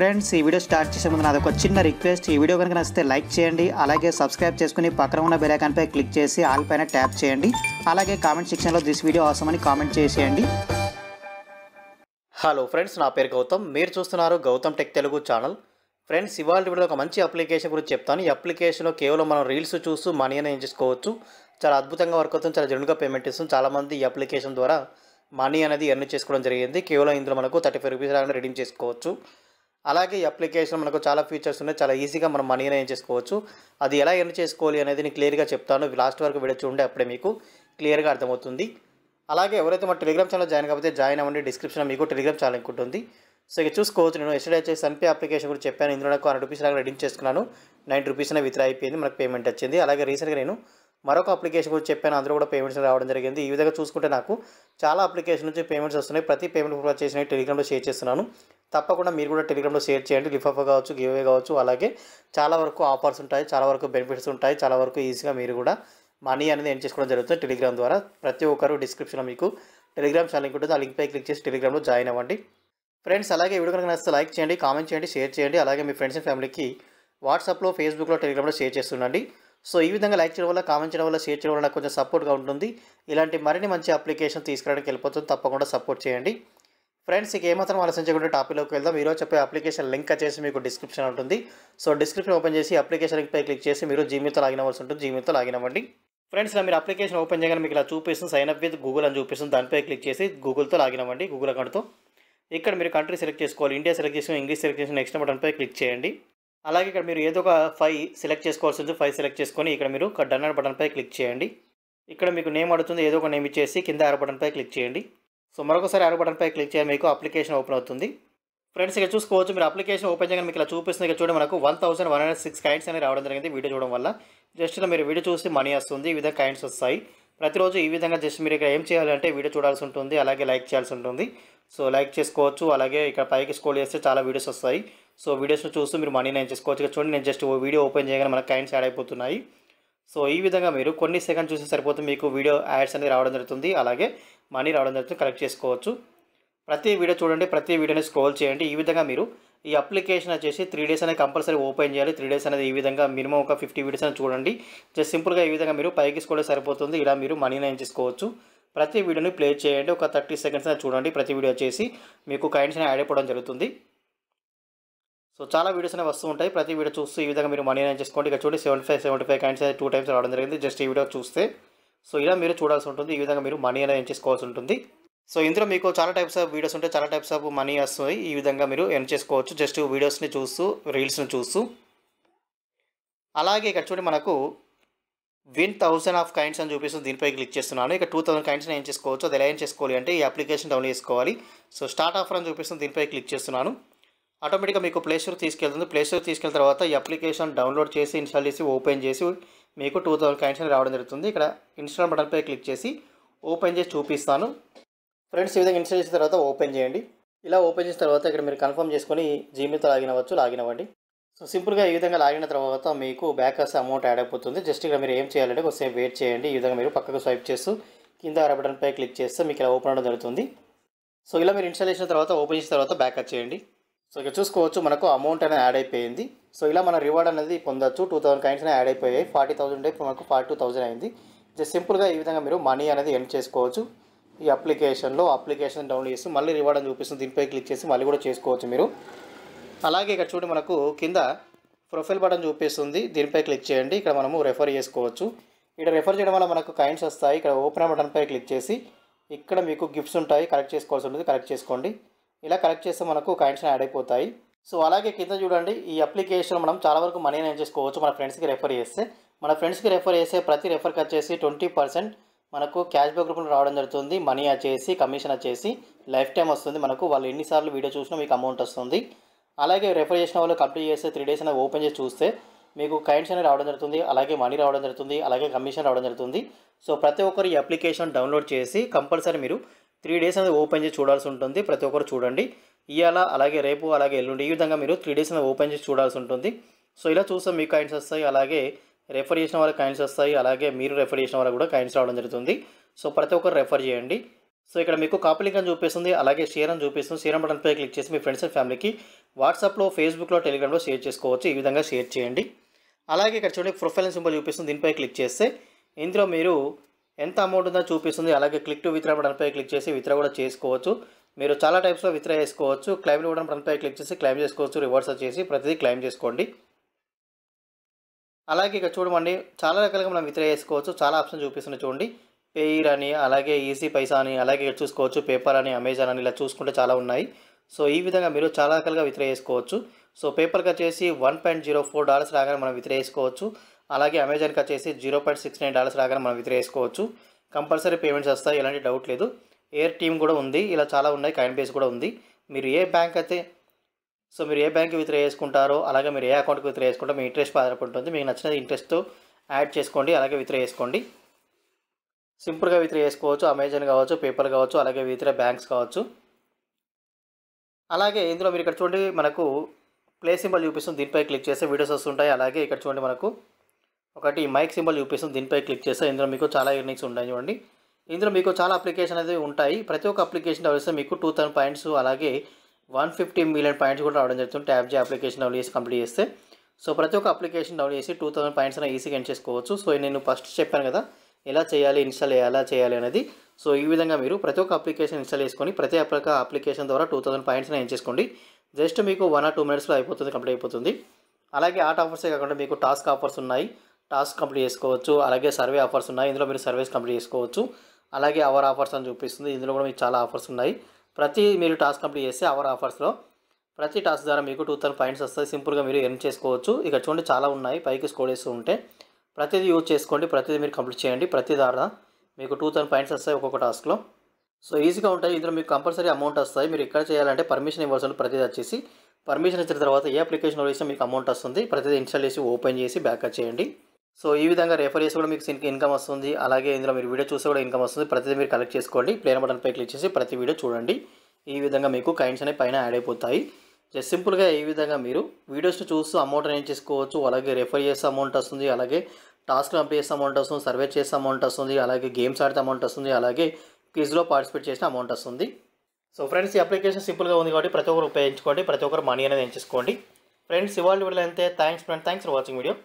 friends ఈ video start చేసే ముందు నాది ఒక చిన్న రిక్వెస్ట్ ఈ వీడియో కనుక నచ్చితే లైక్ చేయండి అలాగే సబ్స్క్రైబ్ చేసుకుని పక్కన ఉన్న పై క్లిక్ చేసి ఆల్ పైన ట్యాప్ చేయండి అలాగే కామెంట్ సెక్షన్లో దిస్ వీడియో అవసరం అని కామెంట్ చేసేయండి హలో ఫ్రెండ్స్ నా పేరు గౌతమ్ మీరు చూస్తున్నారు Gautam tech Telugu channel friends ఇవాళ వీడియో ఒక మంచి అప్లికేషన్ గురించి చెప్తాను ఈ అప్లికేషన్లో కేవలం మనం రీల్స్ చూస్తూ మనీ అనేది చేసుకోవచ్చు చాలా అద్భుతంగా వర్క్ అవుతుంది చాలా జెన్యున్గా పేమెంట్ ఇస్తుంది చాలామంది ఈ అప్లికేషన్ ద్వారా మనీ అనేది ఎర్న్ చేసుకోవడం జరిగింది కేవలం ఇందులో మనకు థర్టీ ఫైవ్ రూపీస్ లాగా రిడీమ్ చేసుకోవచ్చు అలాగే ఈ అప్లికేషన్ మనకు చాలా ఫీచర్స్ ఉన్నాయి చాలా ఈజీగా మనం మనీ ఏం చేసుకోవచ్చు అది ఎలా ఎర్న్ చేసుకోవాలి అనేది నేను క్లియర్గా చెప్తాను లాస్ట్ వరకు వీడియో చూడండి అప్పుడే మీకు క్లియర్గా అర్థమవుతుంది అలాగే ఎవరైతే మా టెలిగ్రామ్ ఛానల్ జాయిన్ కాకపోతే జాయిన్ అవ్వండి డిస్క్రిప్షన్ మీకు టెలిగ్రామ్ ఛానల్ ఉంటుంది సో ఇక చూసుకోవచ్చు నేను ఎస్టర్డే వచ్చేసి సన్పే అప్లికేషన్ కూడా చెప్పాను ఇందులో నాకు హండ్రెడ్ రూపీస్ దాకా రెడీ చేసుకున్నాను నైన్ రూపీస్ విత్డ్రా అయిపోయింది మనకు పేమెంట్ వచ్చింది అలాగే రీసెంట్గా నేను మరొక అప్లికేషన్ గురించి చెప్పాను అందులో కూడా పేమెంట్స్ రావడం జరిగింది ఈ విధంగా చూసుకుంటే నాకు చాలా అప్లికేషన్ నుంచి పేమెంట్స్ వస్తున్నాయి ప్రతి పేమెంట్ ప్రొవైడ్ చేసిన టెలిగ్రామ్లో షేర్ చేస్తున్నాను తప్పకుండా మీరు కూడా టెలిగ్రామ్లో షేర్ చేయండి లిఫాఫా కావచ్చు గివ్వే కావచ్చు అలాగే చాలా వరకు ఆఫర్స్ ఉంటాయి చాలా వరకు బెనిఫిట్స్ ఉంటాయి చాలా వరకు ఈజీగా మీరు కూడా మనీ అనేది ఏం చేసుకోవడం జరుగుతుంది టెలిగ్రామ్ ద్వారా ప్రతి ఒక్కరు డిస్క్రిప్షన్లో మీకు టెలిగ్రామ్ ఛానల్ లింక్ ఉంటుంది ఆ లింక్పై క్లిక్ చేసి టెలిగ్రామ్లో జాయిన్ అవ్వండి ఫ్రెండ్స్ అలాగే వీడియో కనుక నచ్చితే లైక్ చేయండి కామెంట్ చేయండి షేర్ చేయండి అలాగే మీ ఫ్రెండ్స్ అండ్ ఫ్యామిలీకి వాట్సాప్లో ఫేస్బుక్లో టెలిగ్రామ్లో షేర్ చేస్తుండండి సో ఈ విధంగా లైక్ చేయడం వల్ల కామెంట్ చేయడం వల్ల షేర్ చేయడం వల్ల కొంచెం సపోర్ట్గా ఉంటుంది ఇలాంటి మరిన్ని మంచి అప్లికేషన్ తీసుకురావడానికి వెళ్ళిపోతుంది తప్పకుండా సపోర్ట్ చేయండి ఫ్రెండ్స్ ఇక ఏమాత్రం ఆలోచించకుండా టాపిక్లోకి వెళ్దాం ఈరోజు చెప్పే అప్లికేషన్ లింక్ చేసి మీకు డిస్క్రిప్షన్ ఉంటుంది సో డిస్క్రిప్షన్ ఓపెన్ చేసి అప్లికేషన్ లింక్పై క్లిక్ చేసి మీరు జీమీతో లాగిన్ అవ్వాల్సి ఉంటుంది జీమీతో లాగిన్ అవ్వండి ఫ్రెండ్స్ ఇలా మీరు అప్లికేషన్ ఓపెన్ చేయగానే మీకు ఇలా చూపిస్తుంది సైన్ అప్ విత్ గూగుల్ అని చూపిస్తుంది దానిపై క్లిక్ చేసి గూగుల్తో లాగిన్ అవ్వండి గూగుల్ అకౌంట్తో ఇక్కడ మీరు కంట్రీ సెలెక్ట్ చేసుకోవాలి ఇండియా సెలెక్ట్ చేసుకుని ఇంగ్లీష్ సెలెక్ట్ చేసి నెక్స్ట్ బటన్పై క్లిక్ చేయండి అలాగే ఇక్కడ మీరు ఏదో ఒక ఫైవ్ సెలెక్ట్ చేసుకోవాల్సి ఉంది ఫైవ్ సెలెక్ట్ చేసుకొని ఇక్కడ మీరు డన్ అనే బటన్పై క్లిక్ చేయండి ఇక్కడ మీకు నేమ్ అడుగుతుంది ఏదో ఒక నేమ్ ఇచ్చేసి కింద ఆరో బటన్పై క్లిక్ చేయండి సో మరొకసారి ఆరో బటన్పై క్లిక్ చేయాలి మీకు అప్లికేషన్ ఓపెన్ అవుతుంది ఫ్రెండ్స్ ఇక్కడ చూసుకోవచ్చు మీరు అప్లికేషన్ ఓపెన్ చేయగానే మీకు ఇలా చూపిస్తుంది ఇక్కడ చూడండి మనకు one thousand one hundred six kinds అనేది రావడం జరిగింది వీడియో చూడడం వల్ల జస్ట్ ఇలా మీరు వీడియో చూసి మనీ వస్తుంది ఈ విధంగా కైండ్స్ వస్తాయి ప్రతిరోజు ఈ విధంగా జస్ట్ మీరు ఇక్కడ ఏం చేయాలంటే వీడియో చూడాల్సి ఉంటుంది అలాగే లైక్ చేయాల్సి ఉంటుంది సో లైక్ చేసుకోవచ్చు అలాగే ఇక్కడ పైకి స్కోల్ చేస్తే చాలా వీడియోస్ వస్తాయి సో వీడియోస్ని చూస్తూ మీరు మనీ నేను చేసుకోవచ్చు చూడండి నేను జస్ట్ వీడియో ఓపెన్ చేయగానే మనకు కైన్స్ యాడ్ అయిపోతున్నాయి సో ఈ విధంగా మీరు కొన్ని సెకండ్ చూసే సరిపోతే మీకు వీడియో యాడ్స్ అనేది రావడం జరుగుతుంది అలాగే మనీ రావడం జరుగుతుంది కలెక్ట్ చేసుకోవచ్చు ప్రతి వీడియో చూడండి ప్రతి వీడియోని స్క్రోల్ చేయండి ఈ విధంగా మీరు ఈ అప్లికేషన్ వచ్చేసి త్రీ డేస్ అనేది కంపల్సరీ ఓపెన్ చేయాలి త్రీ డేస్ అనేది ఈ విధంగా మినిమం ఒక ఫిఫ్టీ వీడియోస్ అనేది చూడండి జస్ట్ సింపుల్గా ఈ విధంగా మీరు పైకి స్కోలే సరిపోతుంది ఇలా మీరు మనీ నేను చేసుకోవచ్చు ప్రతి వీడియోని ప్లే చేయండి ఒక థర్టీ సెకండ్స్ అనేది చూడండి ప్రతి వీడియో వచ్చేసి మీకు కైండ్స్ అనేది యాడ్ అయిపోవడం జరుగుతుంది సో చాలా వీడియోస్ అనేవి వస్తూ ఉంటాయి ప్రతి వీడియో చూస్తూ ఈ విధంగా మీరు మనీ అనేది చేసుకోండి ఇక్కడ చూడండి seventy five seventy five coins two times రావడం జరిగింది జస్ట్ ఈ వీడియో చూస్తే సో ఇలా మీరు చూడాల్సి ఉంటుంది ఈ విధంగా మీరు మనీ అనేది చేసుకోవాల్సి ఉంటుంది సో ఇందులో మీకు చాలా టైప్స్ ఆఫ్ వీడియోస్ ఉంటాయి చాలా టైప్స్ ఆఫ్ మనీ వస్తాయి ఈ విధంగా మీరు ఎన్ చేసుకోవచ్చు జస్ట్ వీడియోస్ని చూస్తూ రీల్స్ని చూస్తూ అలాగే ఇక్కడ చూడండి మనకు విన్ థౌసండ్ ఆఫ్ కైండ్స్ అని చూపిస్తుంది దీనిపై క్లిక్ చేస్తున్నాను ఇక టూ థౌసండ్ కైండ్స్ని ఏం చేసుకోవచ్చు అది ఎలా ఏం చేసుకోవాలి అంటే ఈ అప్లికేషన్ డౌన్లోడ్ చేసుకోవాలి సో స్టార్ట్ ఆఫర్ అని చూపిస్తుంది దీనిపై క్లిక్ చేస్తున్నాను ఆటోమేటిక్గా మీకు ప్లే స్టోర్ తీసుకెళ్తుంది ప్లే స్టోర్ తీసుకెళ్ళిన తర్వాత ఈ అప్లికేషన్ డౌన్లోడ్ చేసి ఇన్స్టాల్ చేసి ఓపెన్ చేసి మీకు టూ థౌసండ్ కైన్స్ రావడం జరుగుతుంది ఇక్కడ ఇన్స్టాల్ బటన్పై క్లిక్ చేసి ఓపెన్ చేసి చూపిస్తాను ఫ్రెండ్స్ ఈ విధంగా ఇన్స్టాల్ చేసిన తర్వాత ఓపెన్ చేయండి ఇలా ఓపెన్ చేసిన తర్వాత ఇక్కడ మీరు కన్ఫర్మ్ చేసుకొని జీమీతో లాగిన్ అవ్వచ్చు లాగిన్ అవ్వండి సో సింపుల్గా ఈ విధంగా లాగిన తర్వాత మీకు బ్యాక్ వస్తే అమౌంట్ యాడ్ అయిపోతుంది జస్ట్ ఇక్కడ మీరు ఏం చేయాలంటే ఒకసేపు వెయిట్ చేయండి ఈ విధంగా మీరు పక్కకు స్వైప్ చేస్తూ కింద బటన్పై క్లిక్ చేస్తే మీకు ఇలా ఓపెన్ అవ్వడం జరుగుతుంది సో ఇలా మీరు ఇన్స్టాల్ చేసిన తర్వాత ఓపెన్ చేసిన తర్వాత బ్యాకప్ చేయండి సో ఇక్కడ చూసుకోవచ్చు మనకు అమౌంట్ అనేది యాడ్ అయిపోయింది సో ఇలా మన రివార్డ్ అనేది పొందొచ్చు టూ థౌసండ్ కాయిన్స్ యాడ్ అయిపోయాయి ఫార్టీ థౌసండ్ ఇప్పుడు మనకు ఫార్టీ టూ థౌసండ్ అయింది జస్ట్ సింపుల్గా ఈ విధంగా మీరు మనీ అనేది ఎండ్ చేసుకోవచ్చు ఈ అప్లికేషన్లో అప్లికేషన్ డౌన్లోడ్ చేసి మళ్ళీ రివార్డ్ అని చూపిస్తుంది దీనిపై క్లిక్ చేసి మళ్ళీ కూడా చేసుకోవచ్చు మీరు అలాగే ఇక్కడ చూడండి మనకు కింద ప్రొఫైల్ బటన్ చూపిస్తుంది దీనిపై క్లిక్ చేయండి ఇక్కడ మనము రెఫర్ చేసుకోవచ్చు ఇక్కడ రెఫర్ చేయడం వల్ల మనకు కాయిన్స్ వస్తాయి ఇక్కడ ఓపెన్ బటన్పై క్లిక్ చేసి ఇక్కడ మీకు గిఫ్ట్స్ ఉంటాయి కలెక్ట్ చేసుకోవాల్సి ఉంటుంది కలెక్ట్ చేసుకోండి ఇలా కలెక్ట్ చేస్తే మనకు కాయిన్స్ యాడ్ అయిపోతాయి సో అలాగే కింద చూడండి ఈ అప్లికేషన్ మనం చాలా వరకు మనీ ఏం చేసుకోవచ్చు మన ఫ్రెండ్స్కి రెఫర్ చేస్తే మన ఫ్రెండ్స్కి రెఫర్ చేస్తే ప్రతి రెఫర్కి వచ్చేసి ట్వంటీ పర్సెంట్ మనకు క్యాష్ బ్యాక్ రూపంలో రావడం జరుగుతుంది మనీ వచ్చేసి కమిషన్ వచ్చేసి లైఫ్ టైం వస్తుంది మనకు వాళ్ళు ఎన్నిసార్లు వీడియో చూసినా మీకు అమౌంట్ వస్తుంది అలాగే రెఫర్ చేసిన వాళ్ళు కంప్లీట్ చేస్తే త్రీ డేస్ అనేది ఓపెన్ చేసి చూస్తే మీకు కైండ్స్ అనేది రావడం జరుగుతుంది అలాగే మనీ రావడం జరుగుతుంది అలాగే కమిషన్ రావడం జరుగుతుంది సో ప్రతి ఒక్కరు ఈ అప్లికేషన్ డౌన్లోడ్ చేసి కంపల్సరీ మీరు త్రీ డేస్ అనేది ఓపెన్ చేసి చూడాల్సి ఉంటుంది ప్రతి ఒక్కరు చూడండి ఇవాళ అలాగే రేపు అలాగే ఎల్లుండి ఈ విధంగా మీరు త్రీ డేస్ అనేది ఓపెన్ చేసి చూడాల్సి ఉంటుంది సో ఇలా చూస్తే మీకు కాయిన్స్ వస్తాయి అలాగే రెఫర్ చేసిన వాళ్ళకి కాయిన్స్ వస్తాయి అలాగే మీరు రెఫర్ చేసిన వాళ్ళకి కూడా కాయిన్స్ రావడం జరుగుతుంది సో ప్రతి ఒక్కరు రెఫర్ చేయండి సో ఇక్కడ మీకు కాపీ లింక్ అని చూపిస్తుంది అలాగే షేర్ అని చూపిస్తుంది షేర్ బటన్పై క్లిక్ చేసి మీ ఫ్రెండ్స్ అండ్ ఫ్యామిలీకి వాట్సాప్లో ఫేస్బుక్లో టెలిగ్రామ్లో షేర్ చేసుకోవచ్చు ఈ విధంగా షేర్ చేయండి అలాగే ఇక్కడ చూడండి ప్రొఫైల్ సింబల్ చూపిస్తుంది దీనిపై క్లిక్ చేస్తే ఇందులో మీరు ఎంత అమౌంట్ ఉందో చూపిస్తుంది అలాగే క్లిక్ టు బటన్ పై క్లిక్ చేసి విత్రా కూడా చేసుకోవచ్చు మీరు చాలా టైప్స్లో విత్రా చేసుకోవచ్చు క్లైమ్ బటన్ పై క్లిక్ చేసి క్లైమ్ చేసుకోవచ్చు రివర్స్ చేసి ప్రతిదీ క్లైమ్ చేసుకోండి అలాగే ఇక చూడమండి చాలా రకాలుగా మనం విత్రా చేసుకోవచ్చు చాలా ఆప్షన్ చూపిస్తున్నాయి చూడండి పేయిర్ అని అలాగే ఈజీ పైసా అని అలాగే చూసుకోవచ్చు పేపర్ అని అమెజాన్ అని ఇలా చూసుకుంటే చాలా ఉన్నాయి సో ఈ విధంగా మీరు చాలా రకాలుగా విత్రా చేసుకోవచ్చు సో పేపర్కి చేసి one point zero four dollars రాగానే మనం విత్రా చేసుకోవచ్చు అలాగే అమెజాన్కి వచ్చేసి zero point six nine dollars రాగానే మనం వితిరేసుకోవచ్చు కంపల్సరీ పేమెంట్స్ వస్తాయి ఎలాంటి డౌట్ లేదు ఎయిర్ టీమ్ కూడా ఉంది ఇలా చాలా ఉన్నాయి కాయిన్ బేస్ కూడా ఉంది మీరు ఏ బ్యాంక్ అయితే సో మీరు ఏ బ్యాంక్ విత్డ్రా చేసుకుంటారో అలాగే మీరు ఏ అకౌంట్కి విత్డ్రా చేసుకుంటారో మీ ఇంట్రెస్ట్ ఆధారపడుతుంది మీకు నచ్చిన ఇంట్రెస్ట్తో యాడ్ చేసుకోండి అలాగే విత్డ్రా చేసుకోండి సింపుల్గా విత్డ్రా చేసుకోవచ్చు అమెజాన్ కావచ్చు పేపర్ కావచ్చు అలాగే విత్ర బ్యాంక్స్ కావచ్చు అలాగే ఇందులో మీరు ఇక్కడ చూడండి మనకు ప్లే సింబల్ చూపిస్తుంది దీనిపై క్లిక్ చేస్తే వీడియోస్ వస్తుంటాయి అలాగే ఇక్కడ చూడండి మనకు ఒకటి మైక్ సింబల్ చూపిస్తుంది దీనిపై క్లిక్ చేస్తే ఇందులో మీకు చాలా ఎర్నింగ్స్ ఉంటాయి చూడండి ఇందులో మీకు చాలా అప్లికేషన్ అనేది ఉంటాయి ప్రతి ఒక్క అప్లికేషన్ డెవలప్స్తే మీకు టూ థౌసండ్ పాయింట్స్ అలాగే వన్ ఫిఫ్టీ మిలియన్ పాయింట్స్ కూడా రావడం జరుగుతుంది ట్యాబ్ జీ అప్లికేషన్ డౌన్ చేసి కంప్లీట్ చేస్తే సో ప్రతి ఒక్క అప్లికేషన్ డౌన్ చేసి టూ థౌసండ్ పాయింట్స్ అయినా ఈజీగా ఎండ్ చేసుకోవచ్చు సో నేను ఫస్ట్ చెప్పాను కదా ఎలా చేయాలి ఇన్స్టాల్ ఎలా చేయాలి అనేది సో ఈ విధంగా మీరు ప్రతి ఒక్క అప్లికేషన్ ఇన్స్టాల్ చేసుకొని ప్రతి ఒక్క అప్లికేషన్ ద్వారా టూ థౌసండ్ పాయింట్స్ ఎండ్ చేసుకోండి జస్ట్ మీకు వన్ ఆర్ టూ మినిట్స్లో అయిపోతుంది కంప్లీట్ అయిపోతుంది అలాగే ఆట్ ఆఫర్సే కాకుండా మీకు టాస్క్ ఆఫర్స్ ఉన్నాయి టాస్క్ కంప్లీట్ చేసుకోవచ్చు అలాగే సర్వే ఆఫర్స్ ఉన్నాయి ఇందులో మీరు సర్వేస్ కంప్లీట్ చేసుకోవచ్చు అలాగే అవర్ ఆఫర్స్ అని చూపిస్తుంది ఇందులో కూడా మీకు చాలా ఆఫర్స్ ఉన్నాయి ప్రతి మీరు టాస్క్ కంప్లీట్ చేస్తే అవర్ ఆఫర్స్లో ప్రతి టాస్క్ ద్వారా మీకు టూ థౌసండ్ పాయింట్స్ వస్తాయి సింపుల్గా మీరు ఎర్న్ చేసుకోవచ్చు ఇక చూడండి చాలా ఉన్నాయి పైకి స్కోర్ చేస్తూ ఉంటే ప్రతిదీ యూజ్ చేసుకోండి ప్రతిదీ మీరు కంప్లీట్ చేయండి ప్రతి ద్వారా మీకు టూ థౌసండ్ పాయింట్స్ వస్తాయి ఒక్కొక్క టాస్క్లో సో ఈజీగా ఉంటాయి ఇందులో మీకు కంపల్సరీ అమౌంట్ వస్తాయి మీరు ఎక్కడ చేయాలంటే పర్మిషన్ ఇవ్వాల్సి ఉంటుంది ప్రతిదీ వచ్చేసి పర్మిషన్ ఇచ్చిన తర్వాత ఏ అప్లికేషన్ వేసినా మీకు అమౌంట్ వస్తుంది ప్రతిదీ ఇన్స్టాల్ చేసి ఓపెన్ చేసి బ్యాకప్ చేయండి సో ఈ విధంగా రెఫర్ చేసి కూడా మీకు ఇన్కమ్ వస్తుంది అలాగే ఇందులో మీరు వీడియో చూస్తే కూడా ఇన్కమ్ వస్తుంది ప్రతిదీ మీరు కలెక్ట్ చేసుకోండి ప్లేయర్ బటన్పై క్లిక్ చేసి ప్రతి వీడియో చూడండి ఈ విధంగా మీకు కైండ్స్ అనేవి పైన యాడ్ అయిపోతాయి జస్ట్ సింపుల్గా ఈ విధంగా మీరు వీడియోస్ని చూస్తూ అమౌంట్ అనేది చేసుకోవచ్చు అలాగే రెఫర్ చేసే అమౌంట్ వస్తుంది అలాగే టాస్క్ పంపేస్తే అమౌంట్ వస్తుంది సర్వే చేస్తే అమౌంట్ వస్తుంది అలాగే గేమ్స్ ఆడితే అమౌంట్ వస్తుంది అలాగే క్విజ్లో పార్టిసిపేట్ చేసిన అమౌంట్ వస్తుంది సో ఫ్రెండ్స్ ఈ అప్లికేషన్ సింపుల్గా ఉంది కాబట్టి ప్రతి ఒక్కరు ఉపయోగించుకోండి ప్రతి ఒక్కరు మనీ అనేది ఎంచుకోండి ఫ్రెండ్స్ ఇవాళ వీడియో అయితే thanks friend thanks for watching video